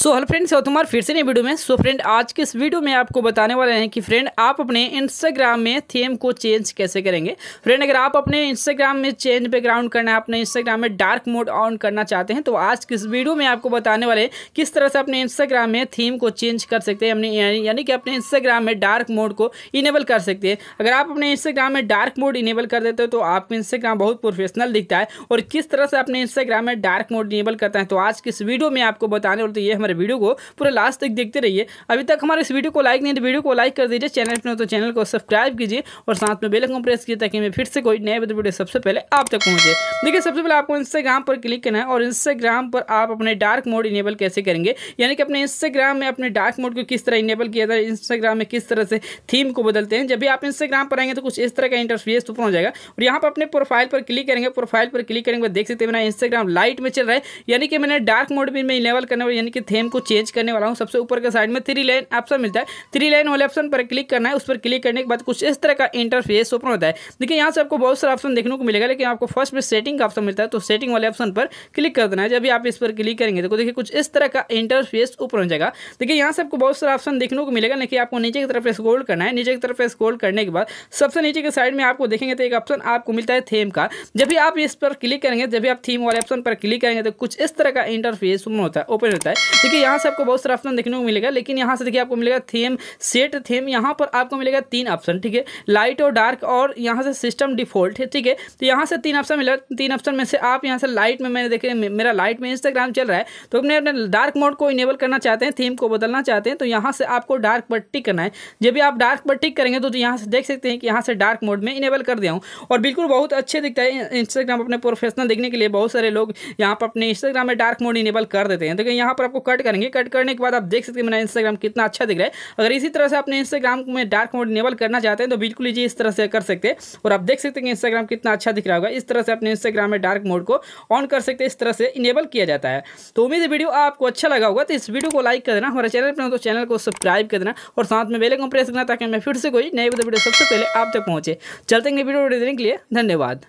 so hello friends तुम्हार फिर से नई वीडियो में सो so, फ्रेंड आज के इस वीडियो में आपको बताने वाले हैं कि फ्रेंड आप अपने इंस्टाग्राम में थीम को चेंज कैसे करेंगे फ्रेंड अगर आप अपने इंस्टाग्राम में चेंज बैकग्राउंड करना है अपने इंस्टाग्राम में डार्क मोड ऑन करना चाहते हैं तो आज के इस वीडियो में आपको बताने वाले हैं किस तरह से अपने इंस्टाग्राम में थीम को चेंज कर सकते हैं अपने यानी कि अपने इंस्टाग्राम में डार्क मोड को इनेबल कर सकते हैं अगर आप अपने इंस्टाग्राम में डार्क मोड इनेबल कर देते हो तो आपका इंस्टाग्राम बहुत प्रोफेशनल दिखता है और किस तरह से अपने इंस्टाग्राम में डार्क मोड इनेबल करता है तो आज के इस वीडियो में आपको बताने वाले तो ये हमारे वीडियो को पूरा लास्ट तक देखते रहिए अभी तक हमारे इस वीडियो को लाइक नहीं तो वीडियो को लाइक कर दीजिए चैनल पर तो चैनल को सब्सक्राइब कीजिए और साथ में बेलकन प्रेस कीजिए ताकि मैं फिर से कोई नए वीडियो सबसे पहले आप तक पहुँचे देखिए सबसे पहले आपको इंस्टाग्राम पर क्लिक करना है और इंस्टाग्राम पर आप अपने डार्क मोड इनेबल कैसे करेंगे यानी कि अपने इंस्टाग्राम में अपने डार्क मोड को किस तरह इनेबल किया जाए इंस्टाग्राम में किस तरह से थीम को बदलते हैं जब भी आप इंस्टाग्राम पर आएंगे तो कुछ इस तरह का इंटरफेस ऊपर हो जाएगा और यहाँ पर अपने प्रोफाइल पर क्लिक करेंगे प्रोफाइल पर क्लिक करेंगे देख सकते हैं मेरा इंस्टाग्राम लाइट में चल रहा है यानी कि मैंने डार्क मोड भी इनेबल करने यानी कि थेम को चेंज करने वाला हूँ सबसे ऊपर के साइड में थ्री लाइन ऑप्शन मिलता है थ्री लाइन वाले ऑप्शन पर क्लिक करना है उस पर क्लिक करने के बाद कुछ इस तरह का इंटरफेस ओपन होता है देखिए यहाँ से आपको बहुत सारा ऑप्शन देखने को मिलेगा लेकिन आपको फर्स्ट में सेटिंग का ऑप्शन मिलता है तो सेटिंग वाले ऑप्शन पर क्लिक कर देना है जब आप इस पर क्लिक करेंगे तो देखिए कुछ इस तरह का इंटरफेस ओपन हो जाएगा देखिए यहाँ से आपको बहुत सारा ऑप्शन देखने को मिलेगा लेकिन आपको नीचे की तरफ स्कोल्ड करना है नीचे की तरफ स्कोल्ड करने के बाद सबसे नीचे के साइड में आपको देखेंगे तो एक ऑप्शन आपको मिलता है थेम का जब भी आप इस पर क्लिक करेंगे जब भी आप थीम वाले ऑप्शन पर क्लिक करेंगे तो कुछ इस तरह का इंटरफेस ओपन होता है ओपन होता है देखिए यहाँ से आपको बहुत सारा ऑप्शन देखने को मिलेगा लेकिन यहाँ से देखिए आपको मिलेगा थीम सेट थीम यहाँ पर आपको मिलेगा तीन ऑप्शन ठीक है लाइट और डार्क और यहाँ से सिस्टम डिफॉल्ट है ठीक है तो यहाँ से तीन ऑप्शन मिलेगा तीन ऑप्शन में से आप यहाँ से लाइट में मैंने देखे मेरा लाइट में इंस्टाग्राम चल रहा है तो अपने अपने डार्क मोड को इनेबल करना चाहते हैं थीम को बदलना चाहते हैं तो यहाँ से आपको डार्क पर टिक करना है जब भी आप डार्क पर टिक करेंगे तो, तो यहाँ से देख सकते हैं कि यहाँ से डार्क मोड में इनेबल कर दिया हूँ और बिल्कुल बहुत अच्छे दिखता है इंस्टाग्राम अपने प्रोफेशनल देखने के लिए बहुत सारे लोग यहाँ पर अपने इंस्टाग्राम में डार्क मोड इनेबल कर देते हैं देखिए यहाँ पर आपको कट करेंगे कट करने के बाद आप देख सकते हैं मेरा इंस्टाग्राम कितना अच्छा दिख रहा है अगर इसी तरह से अपने इंस्टाग्राम में डार्क मोड इनेबल करना चाहते हैं तो बिल्कुल लीजिए इस तरह से कर सकते हैं और आप देख सकते हैं कि इंस्टाग्राम कितना अच्छा दिख रहा होगा इस तरह से अपने इंस्टाग्राम में डार्क मोड को ऑन कर सकते हैं इस तरह से इनेबल किया जाता है तो उम्मीद है वीडियो आपको अच्छा लगा होगा तो इस वीडियो को लाइक कर देना हमारे चैनल पर हो तो चैनल को सब्सक्राइब कर देना और साथ में बेल प्रेस करना ताकि मैं फिर से कोई नई वीडियो सबसे पहले आप तक पहुँचे चलते हैं वीडियो देने के लिए धन्यवाद